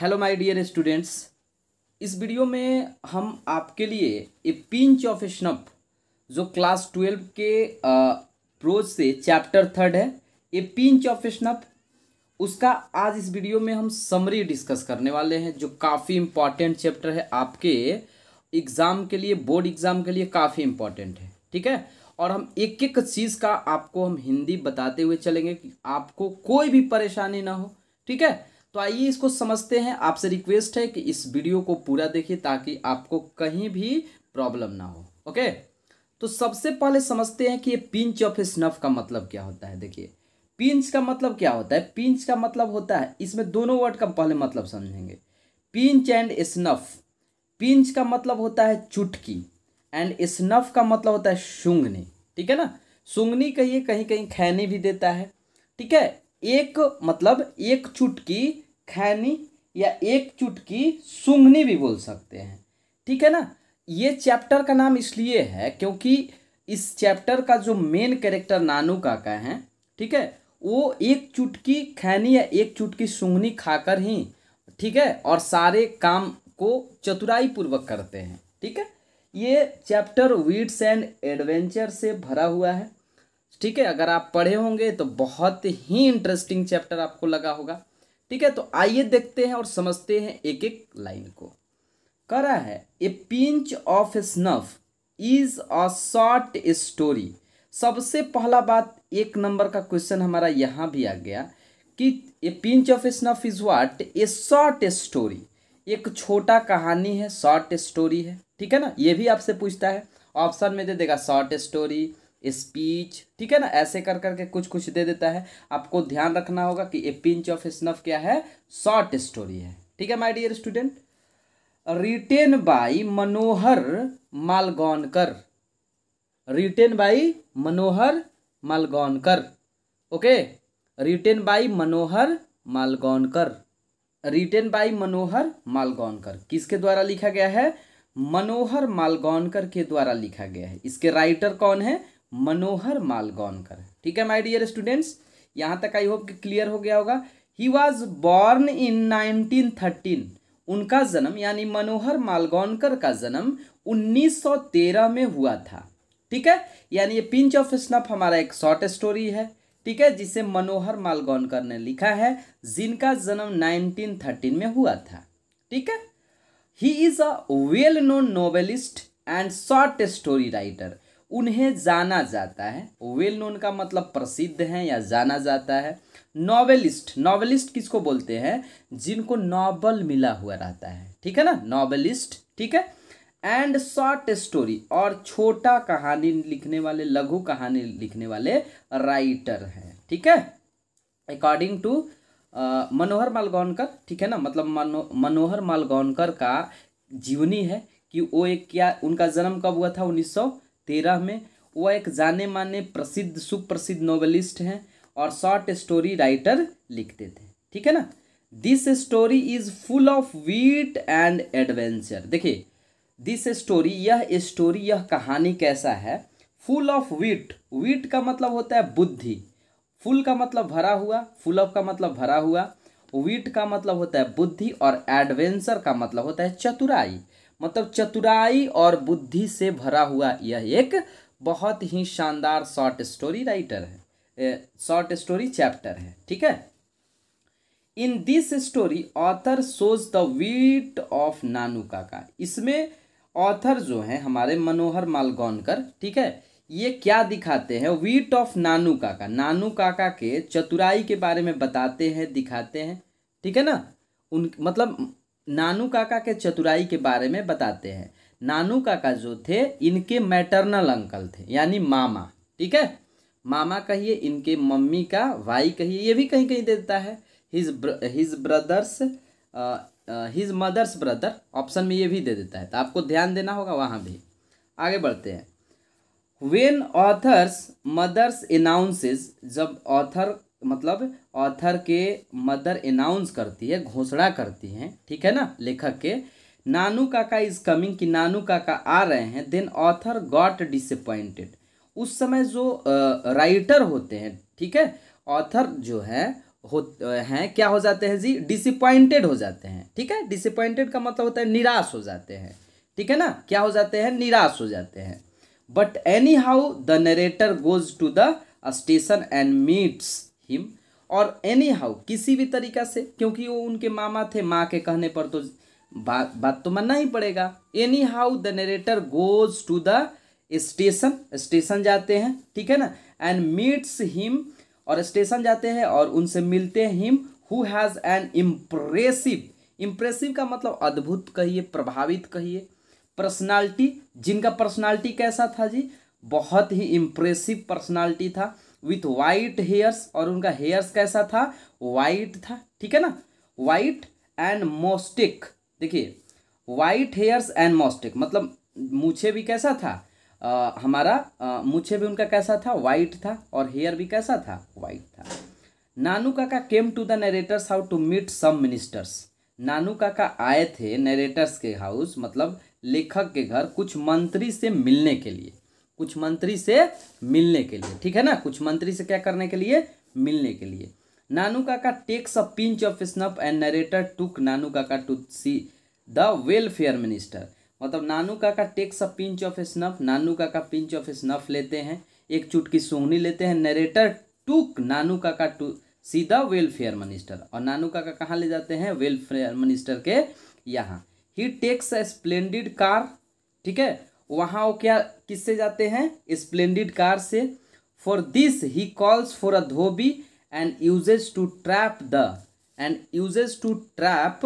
hello my dear students इस video में हम आपके लिए ए पिंच ऑफ स्नप जो क्लास ट्वेल्व के प्रोज से चैप्टर थर्ड है ए पिंच ऑफ स्नप उसका आज इस वीडियो में हम समरी डिस्कस करने वाले हैं जो काफ़ी इम्पॉर्टेंट चैप्टर है आपके एग्ज़ाम के लिए बोर्ड एग्ज़ाम के लिए काफ़ी इम्पॉर्टेंट है ठीक है और हम एक एक चीज़ का आपको हम हिंदी बताते हुए चलेंगे कि आपको कोई भी परेशानी ना हो ठीक है तो आइए इसको समझते हैं आपसे रिक्वेस्ट है कि इस वीडियो को पूरा देखिए ताकि आपको कहीं भी प्रॉब्लम ना हो ओके तो सबसे पहले समझते हैं कि ये पिंच ऑफ स्नफ का मतलब क्या होता है देखिए पिंच का मतलब क्या होता है पिंच का मतलब होता है इसमें दोनों वर्ड का पहले मतलब समझेंगे पिंच एंड स्नफ पिंच का मतलब होता है चुटकी एंड स्नफ का मतलब होता है सुंगनी ठीक है ना सुंगनी कहिए कहीं कहीं खैनी भी देता है ठीक है एक मतलब एक चुटकी खैनी या एक चुटकी सुंघनी भी बोल सकते हैं ठीक है ना ये चैप्टर का नाम इसलिए है क्योंकि इस चैप्टर का जो मेन कैरेक्टर नानू काका हैं ठीक है वो एक चुटकी खैनी या एक चुटकी सुंघनी खाकर ही ठीक है और सारे काम को चतुराई पूर्वक करते हैं ठीक है ये चैप्टर वीड्स एंड एडवेंचर से भरा हुआ है ठीक है अगर आप पढ़े होंगे तो बहुत ही इंटरेस्टिंग चैप्टर आपको लगा होगा ठीक है तो आइए देखते हैं और समझते हैं एक एक लाइन को कह रहा है a pinch of snuff is a short story सबसे पहला बात एक नंबर का क्वेश्चन हमारा यहाँ भी आ गया कि a pinch of snuff is what a short story एक छोटा कहानी है शॉर्ट स्टोरी है ठीक है ना ये भी आपसे पूछता है ऑप्शन में दे देगा शॉर्ट स्टोरी स्पीच ठीक है ना ऐसे कर करके कुछ कुछ दे देता है आपको ध्यान रखना होगा कि ए पिंच ऑफ स्नफ क्या है शॉर्ट स्टोरी है ठीक है my dear student written by Manohar Malgaonkar written by Manohar Malgaonkar okay written by Manohar Malgaonkar written by Manohar Malgaonkar किसके द्वारा लिखा गया है मनोहर मालगौनकर के द्वारा लिखा गया है इसके राइटर कौन है मनोहर मालगौनकर ठीक है माय डियर स्टूडेंट्स यहाँ तक आई होप कि क्लियर हो गया होगा ही वॉज बॉर्न इन 1913 उनका जन्म यानी मनोहर मालगौनकर का जन्म 1913 में हुआ था ठीक है यानी ये पिंच ऑफ स्नफ हमारा एक शॉर्ट स्टोरी है ठीक है जिसे मनोहर मालगौनकर ने लिखा है जिनका जन्म 1913 में हुआ था ठीक है he is a well known novelist and short story writer उन्हें जाना जाता है वेल नोन का मतलब प्रसिद्ध है या जाना जाता है नॉवेलिस्ट नॉवेलिस्ट किसको बोलते हैं जिनको नॉवल मिला हुआ रहता है ठीक है ना नॉवेलिस्ट ठीक है एंड शॉर्ट स्टोरी और छोटा कहानी लिखने वाले लघु कहानी लिखने वाले राइटर हैं ठीक है अकॉर्डिंग टू मनोहर मालगौनकर ठीक है ना मतलब मनो मनोहर मालगौनकर का जीवनी है कि वो एक क्या उनका जन्म कब हुआ था उन्नीस सौ तेरह में वह एक जाने माने प्रसिद्ध सुप्रसिद्ध नॉवलिस्ट हैं और शॉर्ट स्टोरी राइटर लिखते थे ठीक है ना this story is full of wit and adventure देखिए दिस स्टोरी यह स्टोरी यह कहानी कैसा है फुल ऑफ वीट वीट का मतलब होता है बुद्धि फुल का मतलब भरा हुआ फुल ऑफ का मतलब भरा हुआ वीट का मतलब होता है बुद्धि और एडवेंचर का मतलब होता है चतुराई मतलब चतुराई और बुद्धि से भरा हुआ यह एक बहुत ही शानदार शॉर्ट स्टोरी राइटर है शॉर्ट स्टोरी चैप्टर है ठीक है in this story author shows the wit of Nanu Kaka इसमें ऑथर जो है हमारे मनोहर मालगौनकर ठीक है ये क्या दिखाते हैं वीट ऑफ नानू काका नानू काका के चतुराई के बारे में बताते हैं दिखाते हैं ठीक है ना उन मतलब नानू काका के चतुराई के बारे में बताते हैं नानू काका जो थे इनके मैटरनल अंकल थे यानी मामा ठीक है मामा कहिए इनके मम्मी का भाई कहिए ये भी कहीं कहीं देता है his his brothers his mothers brother option में ये भी दे देता है तो आपको ध्यान देना होगा वहाँ भी आगे बढ़ते हैं वेन ऑथर्स मदर्स अनाउंसेज जब ऑथर मतलब ऑथर के मदर अनाउंस करती है घोषणा करती हैं ठीक है ना लेखक के नानू काका इज कमिंग कि नानू काका आ रहे हैं देन ऑथर गॉट डिसअपॉइंटेड उस समय जो राइटर होते हैं ठीक है ऑथर जो है हो हैं क्या हो जाते हैं जी डिसअपॉइंटेड हो जाते हैं ठीक है डिसअपॉइंटेड का मतलब होता है निराश हो जाते हैं ठीक है ना क्या हो जाते हैं निराश हो जाते हैं but anyhow the narrator goes to the station and meets him और एनी हाउ किसी भी तरीका से क्योंकि वो उनके मामा थे माँ के कहने पर तो बात बात तो मानना ही पड़ेगा anyhow the narrator goes to the station station जाते हैं ठीक है ना एंड मीट्स हिम और स्टेशन जाते हैं और उनसे मिलते हैं him who has an impressive impressive का मतलब अद्भुत कहिए प्रभावित कहिए पर्सनालिटी जिनका पर्सनालिटी कैसा था जी बहुत ही इम्प्रेसिव पर्सनालिटी था विथ वाइट हेयर्स और उनका हेयर्स कैसा था वाइट था ठीक है ना वाइट एंड मोस्टिक देखिए वाइट हेयर्स एंड मोस्टिक मतलब मुझे भी कैसा था आ, हमारा मुझे भी उनका कैसा था वाइट था और हेयर भी कैसा था वाइट था Nanu Kaka came to the narrators how to meet some ministers Nanu Kaka आए थे नरेटर्स के हाउस मतलब लेखक के घर कुछ मंत्री से मिलने के लिए कुछ मंत्री से मिलने के लिए ठीक है ना कुछ मंत्री से क्या करने के लिए मिलने के लिए Nanu Kaka takes a pinch of snuff and narrator took Nanu Kaka to see the welfare minister मतलब Nanu Kaka takes a pinch of snuff Nanu Kaka pinch of snuff लेते हैं एक चुटकी सूंघनी लेते हैं narrator took Nanu Kaka to see the welfare minister और नानू काका कहाँ ले जाते हैं वेलफेयर मिनिस्टर के यहाँ he takes a splendid car ठीक है वहाँ वो क्या किससे जाते हैं स्प्लेंडेड कार से for this he calls for a dhobi and uses to trap the and uses to trap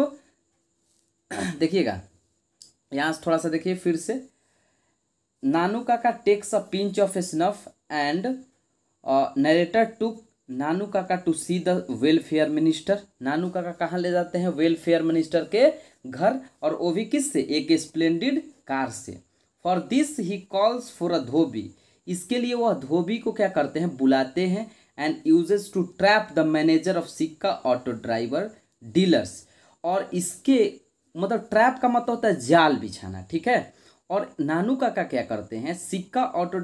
देखिएगा यहाँ थोड़ा सा देखिए फिर से नानू का takes a pinch of snuff and narrator to Nanu Kaka to see the welfare minister Nanu Kaka कहाँ ले जाते हैं वेलफेयर मिनिस्टर के घर और वो भी किस से एक स्प्लेंडेड कार से for this he calls for a dhobi इसके लिए वह धोबी को क्या करते हैं बुलाते हैं and uses to trap the manager of Sikka auto driver dealers और इसके मतलब ट्रैप का मतलब होता है जाल बिछाना ठीक है और नानू काका क्या करते हैं सिक्का ऑटो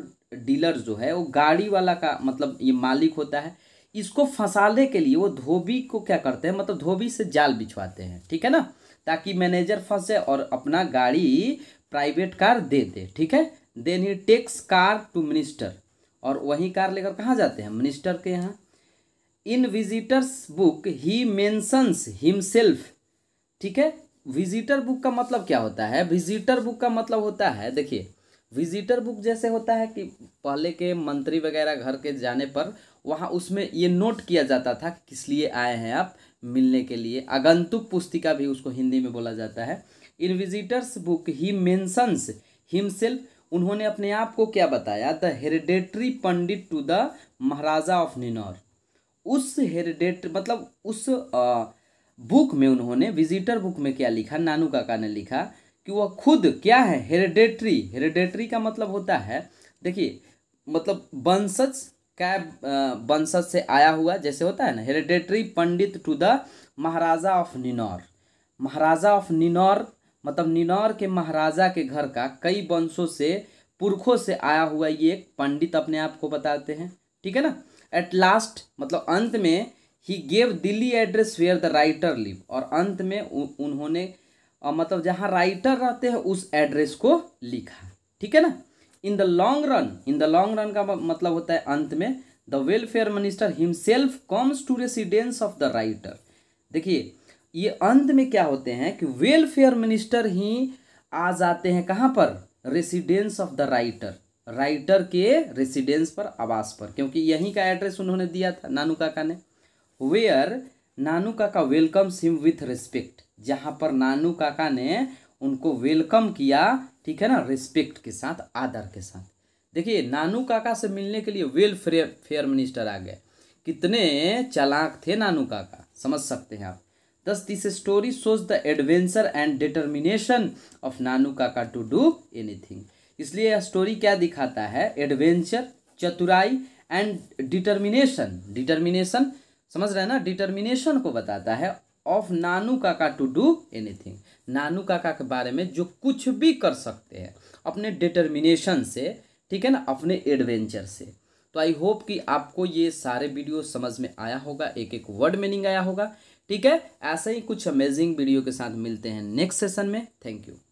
डीलर जो है वो गाड़ी वाला का मतलब ये मालिक होता है इसको फंसाने के लिए वो धोबी को क्या करते हैं मतलब धोबी से जाल बिछवाते हैं ठीक है ना ताकि मैनेजर फंसे और अपना गाड़ी प्राइवेट कार दे दे ठीक है then he takes car to minister और वही कार लेकर कहाँ जाते हैं मिनिस्टर के यहाँ in visitors book he mentions himself ठीक है विजिटर बुक का मतलब क्या होता है विजिटर बुक का मतलब होता है देखिए विजिटर बुक जैसे होता है कि पहले के मंत्री वगैरह घर के जाने पर वहाँ उसमें ये नोट किया जाता था कि किस लिए आए हैं आप मिलने के लिए आगंतुक पुस्तिका भी उसको हिंदी में बोला जाता है in visitors book he mentions himself उन्होंने अपने आप को क्या बताया the hereditary pandit to the maharaja of Ninaur उस हेरिडेट मतलब उस आ, बुक में उन्होंने विजिटर बुक में क्या लिखा नानू काका ने लिखा कि वह खुद क्या है हेरिडेटरी हेरिडेटरी का मतलब होता है देखिए मतलब वंशज कैब वंशज से आया हुआ जैसे होता है ना hereditary pandit to the maharaja of Ninaur maharaja of Ninaur मतलब निनौर के महाराजा के घर का कई वंशों से पुरखों से आया हुआ ये एक पंडित अपने आप को बताते हैं ठीक है ना एट लास्ट मतलब अंत में he gave Delhi address where the writer live और अंत में उन्होंने मतलब जहाँ राइटर रहते हैं उस एड्रेस को लिखा ठीक है ना in the long run in the long run का मतलब होता है अंत में the welfare minister himself comes to residence of the writer देखिए ये अंत में क्या होते हैं कि वेलफेयर मिनिस्टर ही आ जाते हैं कहाँ पर residence of the writer writer के रेसिडेंस पर आवास पर क्योंकि यहीं का एड्रेस उन्होंने दिया था नानू काका ने वेयर नानू काका वेलकम्स हिम विथ रिस्पेक्ट जहाँ पर नानू काका ने उनको वेलकम किया ठीक है ना रिस्पेक्ट के साथ आदर के साथ देखिए नानू काका से मिलने के लिए वेल फेयर मिनिस्टर आ गए कितने चलाक थे नानू काका समझ सकते हैं आप दस this story shows the adventure and determination of Nanu Kaka to do anything इसलिए यह स्टोरी क्या दिखाता है एडवेंचर चतुराई एंड डिटर्मिनेशन डिटर्मिनेशन समझ रहे हैं ना डिटर्मिनेशन को बताता है of Nanu Kaka to do anything नानू काका के बारे में जो कुछ भी कर सकते हैं अपने डिटर्मिनेशन से ठीक है ना अपने एडवेंचर से तो आई होप कि आपको ये सारे वीडियो समझ में आया होगा एक एक वर्ड मीनिंग आया होगा ठीक है ऐसे ही कुछ अमेजिंग वीडियो के साथ मिलते हैं नेक्स्ट सेशन में थैंक यू